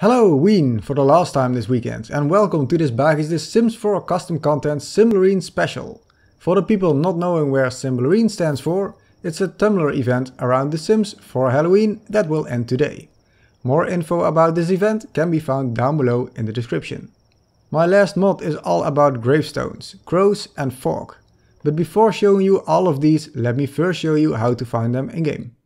Hello, Ween, for the last time this weekend, and welcome to this Bag is the Sims 4 custom content Simbalurine special. For the people not knowing where Simbalurine stands for, it's a Tumblr event around The Sims for Halloween that will end today. More info about this event can be found down below in the description. My last mod is all about gravestones, crows and fog. But before showing you all of these, let me first show you how to find them in-game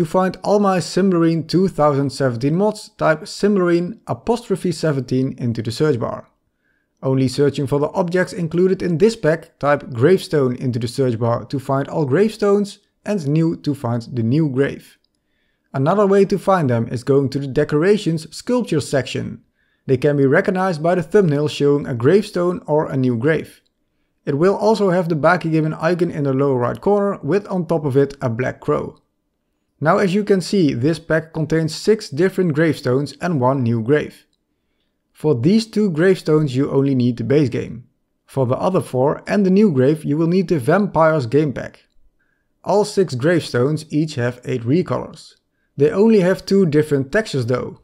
to find all my Simmarine 2017 mods, type Simmarine apostrophe 17 into the search bar. Only searching for the objects included in this pack, type gravestone into the search bar to find all gravestones and new to find the new grave. Another way to find them is going to the decorations sculpture section. They can be recognized by the thumbnail showing a gravestone or a new grave. It will also have the backgammon icon in the lower right corner with on top of it a black crow. Now as you can see, this pack contains 6 different gravestones and 1 new grave. For these 2 gravestones you only need the base game. For the other 4 and the new grave you will need the Vampires game pack. All 6 gravestones each have 8 recolors. They only have 2 different textures though.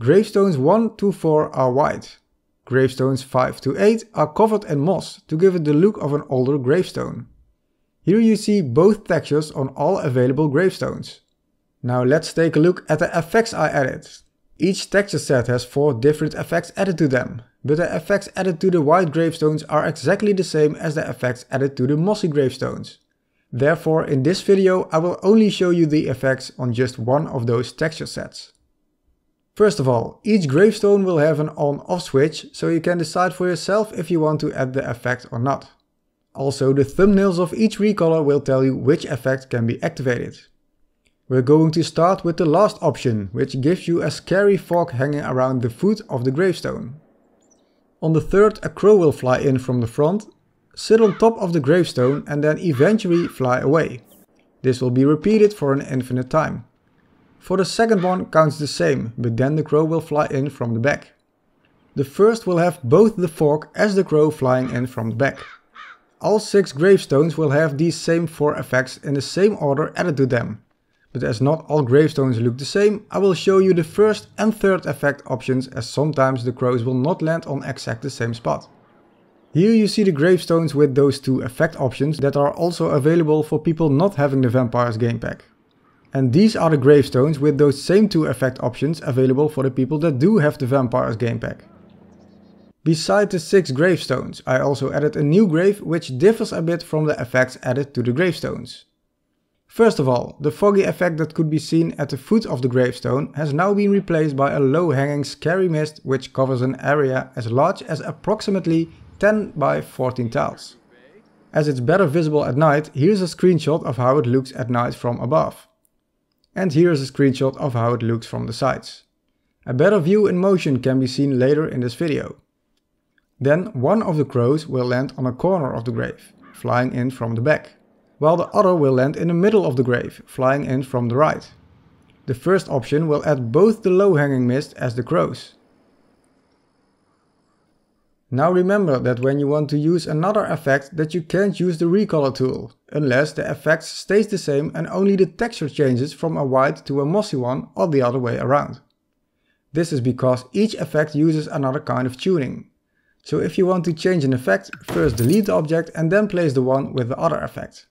Gravestones 1 to 4 are white. Gravestones 5 to 8 are covered in moss to give it the look of an older gravestone. Here you see both textures on all available gravestones. Now let's take a look at the effects I added. Each texture set has 4 different effects added to them, but the effects added to the white gravestones are exactly the same as the effects added to the mossy gravestones. Therefore in this video I will only show you the effects on just one of those texture sets. First of all, each gravestone will have an on-off switch, so you can decide for yourself if you want to add the effect or not. Also, the thumbnails of each recolor will tell you which effect can be activated. We're going to start with the last option, which gives you a scary fog hanging around the foot of the gravestone. On the third, a crow will fly in from the front, sit on top of the gravestone and then eventually fly away. This will be repeated for an infinite time. For the second one counts the same, but then the crow will fly in from the back. The first will have both the fork as the crow flying in from the back. All six gravestones will have these same four effects in the same order added to them, but as not all gravestones look the same, I will show you the first and third effect options as sometimes the crows will not land on exact the same spot. Here you see the gravestones with those two effect options that are also available for people not having the Vampires game pack. And these are the gravestones with those same two effect options available for the people that do have the Vampires game pack. Beside the six gravestones, I also added a new grave which differs a bit from the effects added to the gravestones. First of all, the foggy effect that could be seen at the foot of the gravestone has now been replaced by a low-hanging scary mist which covers an area as large as approximately 10 by 14 tiles. As it's better visible at night, here's a screenshot of how it looks at night from above. And here is a screenshot of how it looks from the sides. A better view in motion can be seen later in this video. Then one of the crows will land on a corner of the grave, flying in from the back while the other will land in the middle of the grave, flying in from the right. The first option will add both the low-hanging mist as the crows. Now remember that when you want to use another effect that you can't use the recolor tool, unless the effect stays the same and only the texture changes from a white to a mossy one or the other way around. This is because each effect uses another kind of tuning. So if you want to change an effect, first delete the object and then place the one with the other effect.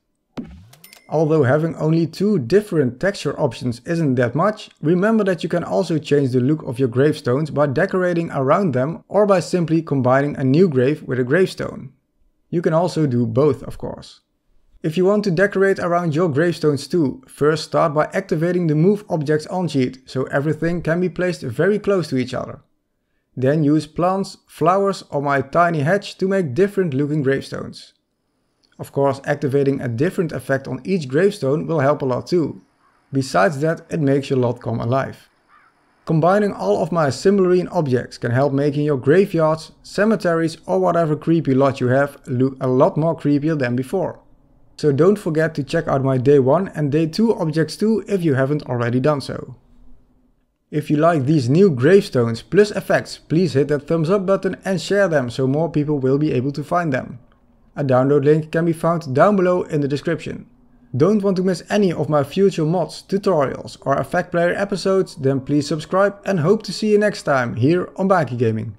Although having only two different texture options isn't that much, remember that you can also change the look of your gravestones by decorating around them or by simply combining a new grave with a gravestone. You can also do both of course. If you want to decorate around your gravestones too, first start by activating the Move Objects On sheet so everything can be placed very close to each other. Then use plants, flowers or my tiny hedge to make different looking gravestones. Of course, activating a different effect on each gravestone will help a lot too. Besides that, it makes your lot come alive. Combining all of my assemblery objects can help making your graveyards, cemeteries or whatever creepy lot you have look a lot more creepier than before. So don't forget to check out my day 1 and day 2 objects too if you haven't already done so. If you like these new gravestones plus effects, please hit that thumbs up button and share them so more people will be able to find them. A download link can be found down below in the description. Don't want to miss any of my future mods, tutorials or Effect Player episodes? Then please subscribe and hope to see you next time here on Baki Gaming.